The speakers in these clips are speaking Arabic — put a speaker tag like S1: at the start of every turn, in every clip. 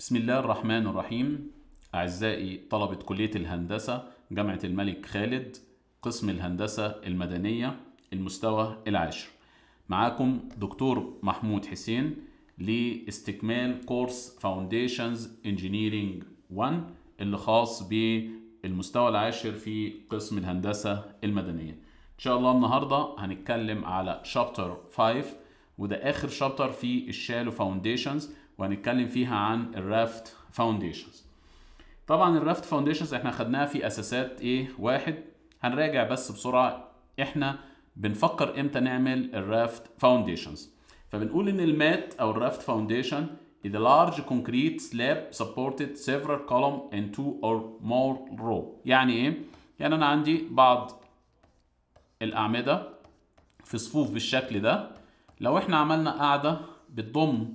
S1: بسم الله الرحمن الرحيم أعزائي طلبة كلية الهندسة جامعة الملك خالد قسم الهندسة المدنية المستوى العاشر معاكم دكتور محمود حسين لاستكمال كورس فاونديشنز انجينيرينج 1 اللي خاص بالمستوى العاشر في قسم الهندسة المدنية إن شاء الله النهاردة هنتكلم على شابتر 5 وده اخر شابتر في الشالو فاونديشنز وهنتكلم فيها عن الرافت فاونديشنز طبعا الرافت فاونديشنز احنا خدناها في اساسات ايه واحد هنراجع بس بسرعه احنا بنفكر امتى نعمل الرافت فاونديشنز فبنقول ان المات او الرافت فاونديشن is a large concrete slab supported several column and two or more row يعني ايه يعني انا عندي بعض الاعمده في صفوف بالشكل ده لو احنا عملنا قاعدة بتضم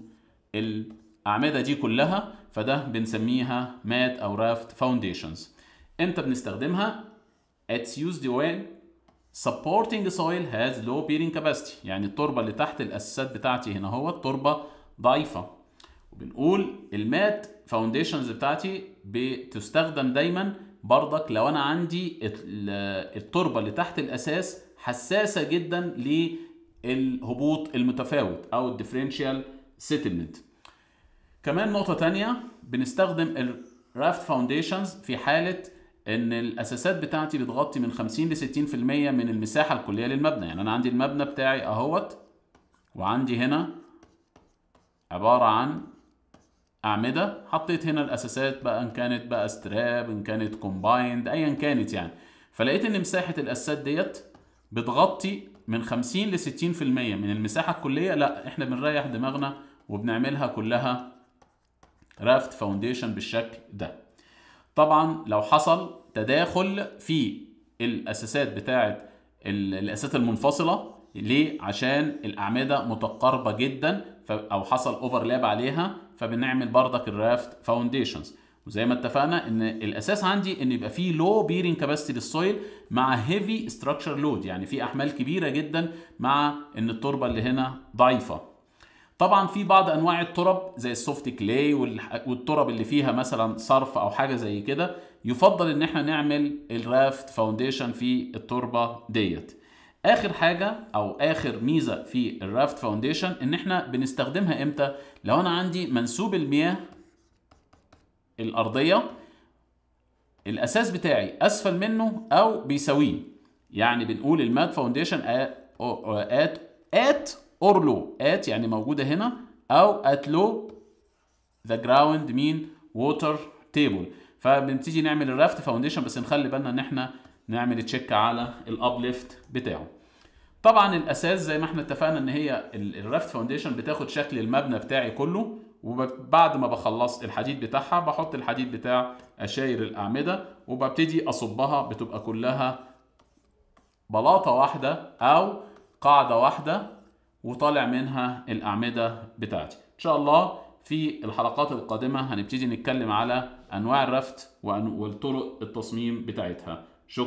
S1: الأعمدة دي كلها فده بنسميها مات أو رافت فاونديشنز امتى بنستخدمها؟ It's used when supporting soil has low bearing capacity يعني التربة اللي تحت الأساسات بتاعتي هنا هو التربة ضعيفة وبنقول المات فاونديشنز بتاعتي بتستخدم دايما برضك لو انا عندي التربه اللي تحت الاساس حساسه جدا الهبوط المتفاوت او الديفرنشال سيتلمنت كمان نقطه تانية بنستخدم الرافت فاونديشنز في حاله ان الاساسات بتاعتي بتغطي من 50 ل 60% من المساحه الكليه للمبنى يعني انا عندي المبنى بتاعي اهوت وعندي هنا عباره عن اعمده حطيت هنا الاساسات بقى ان كانت بقى استراب ان كانت كومبايند ايا كانت يعني فلقيت ان مساحه الاساسات ديت بتغطي من 50 ل 60% من المساحه الكليه لا احنا بنريح دماغنا وبنعملها كلها رافت فاونديشن بالشكل ده طبعا لو حصل تداخل في الاساسات بتاعه الاساسات المنفصله ليه عشان الاعمده متقاربه جدا او حصل اوفرلاب عليها فبنعمل بردك الرافت فاونديشنز وزي ما اتفقنا ان الاساس عندي ان يبقى في لو بيرنج كاباسيتي للسويل مع هيفي ستراكشر لود يعني في احمال كبيره جدا مع ان التربه اللي هنا ضعيفه طبعا في بعض انواع الترب زي السوفت كلاي والترب اللي فيها مثلا صرف او حاجه زي كده يفضل ان احنا نعمل الرافت فاونديشن في التربه ديت اخر حاجه او اخر ميزه في الرافت فاونديشن ان احنا بنستخدمها امتى لو انا عندي منسوب المياه الأرضية الأساس بتاعي أسفل منه أو بيساويه يعني بنقول الماد فاونديشن ات ات اور لو ات يعني موجودة هنا أو ات لو ذا جراوند مين ووتر تيبل فبنبتدي نعمل الرافت فاونديشن بس نخلي بالنا إن احنا نعمل تشيك على الأبليفت بتاعه طبعا الاساس زي ما احنا اتفقنا ان هي الرافت فاونديشن بتاخد شكل المبنى بتاعي كله وبعد ما بخلص الحديد بتاعها بحط الحديد بتاع اشاير الأعمدة وببتدي أصبها بتبقى كلها بلاطة واحدة أو قاعدة واحدة وطالع منها الأعمدة بتاعتي إن شاء الله في الحلقات القادمة هنبتدي نتكلم على أنواع الرفت والطرق التصميم بتاعتها شكرا